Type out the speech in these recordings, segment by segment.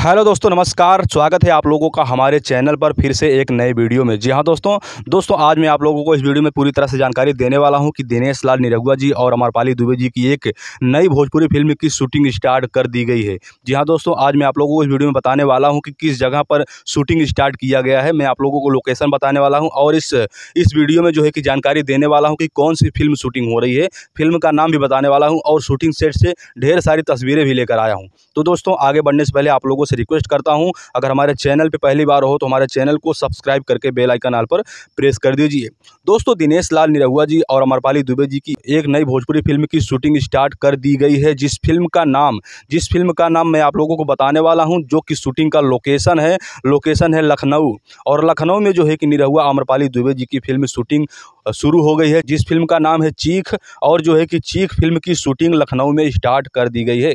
hello दोस्तों नमस्कार स्वागत है आप लोगों का हमारे चैनल पर फिर से एक नए वीडियो में जी हाँ दोस्तों दोस्तों आज मैं आप लोगों को इस वीडियो में पूरी तरह से जानकारी देने वाला हूं कि दिनेश लाल निरहुआ जी और अमरपाली दुबे जी की एक नई भोजपुरी फिल्म की शूटिंग स्टार्ट कर दी गई है जी हाँ दोस्तों आज मैं आप लोगों को इस वीडियो में बताने वाला हूँ कि किस जगह पर शूटिंग स्टार्ट किया गया है मैं आप लोगों को लोकेशन बताने वाला हूँ और इस इस वीडियो में जो है कि जानकारी देने वाला हूँ कि कौन सी फिल्म शूटिंग हो रही है फिल्म का नाम भी बताने वाला हूँ और शूटिंग सेट से ढेर सारी तस्वीरें भी लेकर आया हूँ तो दोस्तों आगे बढ़ने से पहले आप लोगों से रिक्वेस्ट करता हूँ अगर हमारे चैनल पर पहली बार हो तो हमारे चैनल को सब्सक्राइब करके बेलाइकन आल पर प्रेस कर दीजिए दोस्तों दिनेश लाल निरहुआ जी और अमरपाली दुबे जी की एक नई भोजपुरी फिल्म की शूटिंग स्टार्ट कर दी गई है जिस फिल्म का नाम जिस फिल्म का नाम मैं आप लोगों को बताने वाला हूँ जो कि शूटिंग का लोकेशन है लोकेशन है लखनऊ और लखनऊ में जो है कि निरहुआ अमरपाली दुबे जी की फिल्म शूटिंग शुरू हो गई है जिस फिल्म का नाम है चीख और जो है कि चीख फिल्म की शूटिंग लखनऊ में स्टार्ट कर दी गई है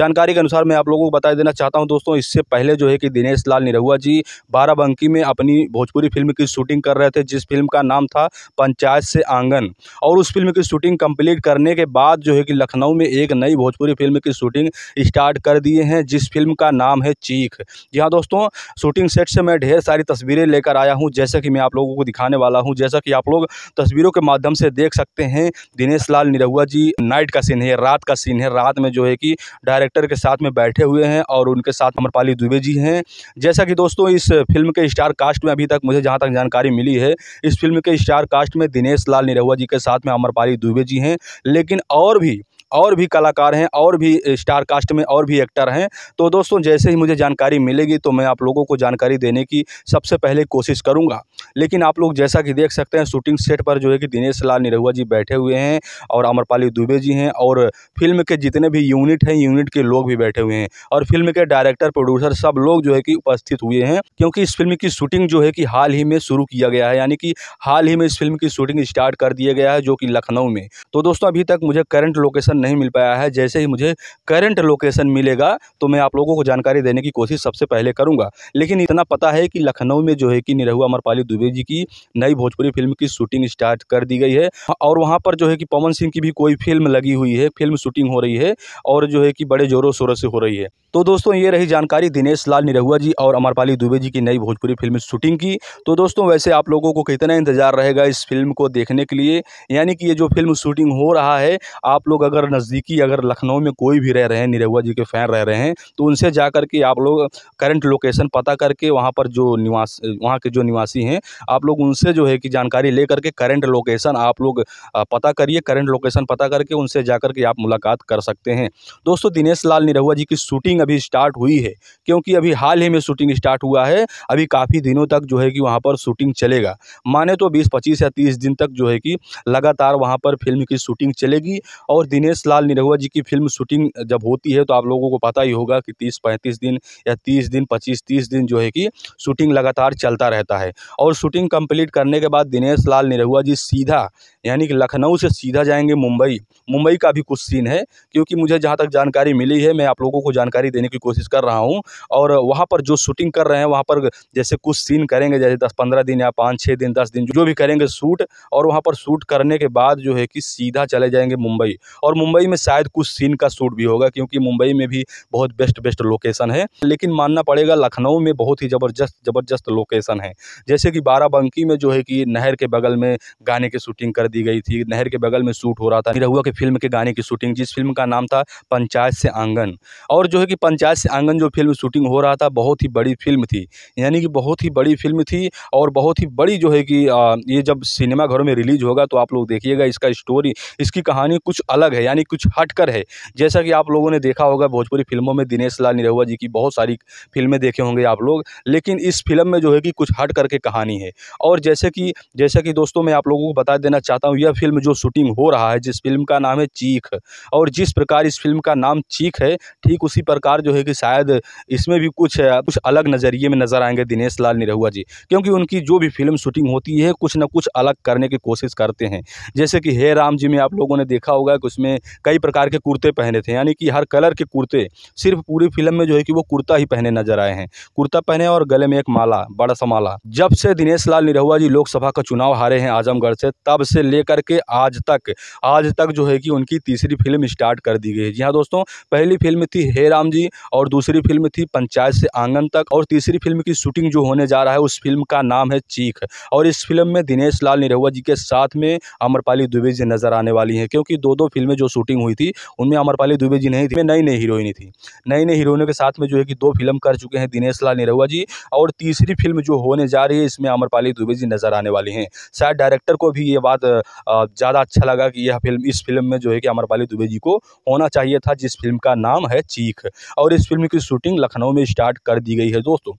जानकारी के अनुसार मैं आप लोगों को बता देना चाहता हूँ दोस्तों इससे पहले जो है कि दिनेश लाल निरहुआ जी बाराबंकी में अपनी भोजपुरी फिल्म की शूटिंग कर रहे थे जिस फिल्म का नाम था पंचायत से आंगन और उस फिल्म की शूटिंग कम्प्लीट करने के बाद जो है कि लखनऊ में एक नई भोजपुरी फिल्म की शूटिंग स्टार्ट कर दिए हैं जिस फिल्म का नाम है चीख जी दोस्तों शूटिंग सेट से मैं ढेर सारी तस्वीरें लेकर आया हूँ जैसे कि मैं आप लोगों को दिखाने वाला हूँ जैसा कि आप लोग तस्वीरों के माध्यम से देख सकते हैं दिनेश लाल निरहुआ जी नाइट का सीन है रात का सीन है रात में जो है कि डायरेक्टर के साथ में बैठे हुए हैं और उनके साथ अमरपाली दुबे जी हैं जैसा कि दोस्तों इस फिल्म के स्टार कास्ट में अभी तक मुझे जहाँ तक जानकारी मिली है इस फिल्म के स्टार कास्ट में दिनेश लाल निरहुआ जी के साथ में अमरपाली दुबे जी हैं लेकिन और भी और भी कलाकार हैं और भी स्टार कास्ट में और भी एक्टर हैं तो दोस्तों जैसे ही मुझे जानकारी मिलेगी तो मैं आप लोगों को जानकारी देने की सबसे पहले कोशिश करूँगा लेकिन आप लोग जैसा कि देख सकते हैं शूटिंग सेट पर जो है कि दिनेश लाल निरहुआ जी बैठे हुए हैं और अमरपाली दुबे जी हैं और फिल्म के जितने भी यूनिट हैं यूनिट के लोग भी बैठे हुए हैं और फिल्म के डायरेक्टर प्रोड्यूसर सब लोग जो है कि उपस्थित हुए हैं क्योंकि इस फिल्म की शूटिंग जो है कि हाल ही में शुरू किया गया है यानी कि हाल ही में इस फिल्म की शूटिंग स्टार्ट कर दिया गया है जो कि लखनऊ में तो दोस्तों अभी तक मुझे करंट लोकेशन नहीं मिल पाया है जैसे ही मुझे करंट लोकेशन मिलेगा तो मैं आप लोगों को जानकारी देने की कोशिश सबसे पहले करूंगा लेकिन इतना पता है कि लखनऊ में जो है कि निरहुआ अमरपाली दुबे जी की नई भोजपुरी फिल्म की शूटिंग स्टार्ट कर दी गई है और वहाँ पर जो है कि पवन सिंह की भी कोई फिल्म लगी हुई है फिल्म शूटिंग हो रही है और जो है कि बड़े जोरों शोरों से हो रही है तो दोस्तों ये रही जानकारी दिनेश लाल निरहुआ जी और अमरपाली दुबे जी की नई भोजपुरी फिल्म शूटिंग की तो दोस्तों वैसे आप लोगों को कितना इंतजार रहेगा इस फिल्म को देखने के लिए यानी कि ये जो फिल्म शूटिंग हो रहा है आप लोग अगर नज़दीकी अगर लखनऊ में कोई भी रह रहे हैं निरहुआ जी के फ़ैन रह रहे हैं तो उनसे जा करके आप लोग करंट लोकेशन पता करके वहाँ पर जो निवास वहाँ के जो निवासी हैं आप लोग उनसे जो है कि जानकारी ले करके करंट लोकेशन आप लोग पता करिए करंट लोकेशन पता करके उनसे जा करके आप मुलाकात कर सकते हैं दोस्तों दिनेश लाल निरहुआ जी की शूटिंग अभी स्टार्ट हुई है क्योंकि अभी हाल ही में शूटिंग स्टार्ट हुआ है अभी काफ़ी दिनों तक जो है कि वहाँ पर शूटिंग चलेगा माने तो बीस पच्चीस या तीस दिन तक जो है कि लगातार वहाँ पर फिल्म की शूटिंग चलेगी और दिनेश हंसलाल निरहुआ जी की फिल्म शूटिंग जब होती है तो आप लोगों को पता ही होगा कि तीस पैंतीस दिन या तीस दिन पच्चीस तीस दिन जो है कि शूटिंग लगातार चलता रहता है और शूटिंग कंप्लीट करने के बाद दिनेश लाल निरहुआ जी सीधा यानी कि लखनऊ से सीधा जाएंगे मुंबई मुंबई का भी कुछ सीन है क्योंकि मुझे जहाँ तक जानकारी मिली है मैं आप लोगों को जानकारी देने की कोशिश कर रहा हूँ और वहाँ पर जो शूटिंग कर रहे हैं वहाँ पर जैसे कुछ सीन करेंगे जैसे दस पंद्रह दिन या पाँच छः दिन दस दिन जो भी करेंगे शूट और वहाँ पर शूट करने के बाद जो है कि सीधा चले जाएंगे मुंबई और मुंबई में शायद कुछ सीन का शूट भी होगा क्योंकि मुंबई में भी बहुत बेस्ट बेस्ट लोकेशन है लेकिन मानना पड़ेगा लखनऊ में बहुत ही ज़बरदस्त ज़बरदस्त लोकेशन है जैसे कि बाराबंकी में जो है कि नहर के बगल में गाने की शूटिंग कर दी गई थी नहर के बगल में शूट हो रहा था निरहुआ के फिल्म के गाने की शूटिंग जिस फिल्म का नाम था पंचायत से आंगन और जो है कि पंचायत से आंगन जो फिल्म शूटिंग हो रहा था बहुत ही बड़ी फिल्म थी यानी कि बहुत ही बड़ी फिल्म थी और बहुत ही बड़ी जो है कि ये जब सिनेमा घरों में रिलीज होगा तो आप लोग देखिएगा इसका स्टोरी इसकी कहानी कुछ अलग है यानी कुछ हटकर है जैसा कि आप लोगों ने देखा होगा भोजपुरी फिल्मों में दिनेश लाल निरहुआ जी की बहुत सारी फिल्में देखे होंगे आप लोग लेकिन इस फिल्म में जो है कि कुछ हट करके कहानी है और जैसे कि जैसे कि दोस्तों मैं आप लोगों को बता देना चाहता चाहता हूँ यह फिल्म जो शूटिंग हो रहा है जिस फिल्म का नाम है चीख और जिस प्रकार इस फिल्म का नाम चीख है ठीक उसी प्रकार जो है कि शायद इसमें भी कुछ कुछ अलग नज़रिए में नज़र आएंगे दिनेश लाल निरहुआ जी क्योंकि उनकी जो भी फिल्म शूटिंग होती है कुछ ना कुछ अलग करने की कोशिश करते हैं जैसे कि हे राम जी में आप लोगों ने देखा होगा कि उसमें कई प्रकार के कुर्ते पहने थे यानी कि हर कलर के कुर्ते सिर्फ पूरी फिल्म में जो है कि वो कुर्ता ही पहने नजर आए हैं कुर्ता पहने और गले में एक माला बड़ा सा माला जब से दिनेश लाल निरहुआ जी लोकसभा का चुनाव हारे हैं आजमगढ़ से तब से लेकर के आज तक आज तक जो है कि उनकी तीसरी फिल्म स्टार्ट कर दी गई है जी हाँ दोस्तों पहली फिल्म थी हे राम जी और दूसरी फिल्म थी पंचायत से आंगन तक और तीसरी फिल्म की शूटिंग जो होने जा रहा है उस फिल्म का नाम है चीख और इस फिल्म में दिनेश लाल निरहुआ जी के साथ में अमरपाली दुबे जी नजर आने वाली हैं क्योंकि दो दो फिल्में जो शूटिंग हुई थी उनमें अमरपाली दुबे जी नहीं थी नई नई हीरोइनी थी नई नई हीरोइनों के साथ में जो है कि दो फिल्म कर चुके हैं दिनेश लाल निरहुआ जी और तीसरी फिल्म जो होने जा रही है इसमें अमरपाली दुबे जी नजर आने वाली हैं शायद डायरेक्टर को भी ये बात ज़्यादा अच्छा लगा कि यह फिल्म इस फिल्म में जो है कि अमरपाली दुबे जी को होना चाहिए था जिस फिल्म का नाम है चीख और इस फिल्म की शूटिंग लखनऊ में स्टार्ट कर दी गई है दोस्तों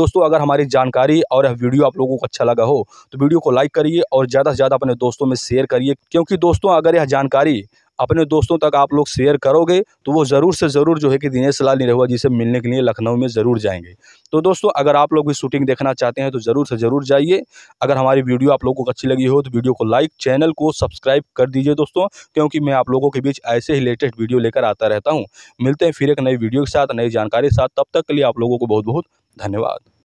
दोस्तों अगर हमारी जानकारी और वीडियो आप लोगों को अच्छा लगा हो तो वीडियो को लाइक करिए और ज़्यादा से ज़्यादा अपने दोस्तों में शेयर करिए क्योंकि दोस्तों अगर यह जानकारी अपने दोस्तों तक आप लोग शेयर करोगे तो वो ज़रूर से ज़रूर जो है कि दिनेश लाल निरहुआ जी से मिलने के लिए लखनऊ में ज़रूर जाएंगे तो दोस्तों अगर आप लोग भी शूटिंग देखना चाहते हैं तो ज़रूर से ज़रूर जाइए अगर हमारी वीडियो आप लोगों को अच्छी लगी हो तो वीडियो को लाइक चैनल को सब्सक्राइब कर दीजिए दोस्तों क्योंकि मैं आप लोगों के बीच ऐसे ही लेटेस्ट वीडियो लेकर आता रहता हूँ मिलते हैं फिर एक नई वीडियो के साथ नई जानकारी के साथ तब तक के लिए आप लोगों को बहुत बहुत धन्यवाद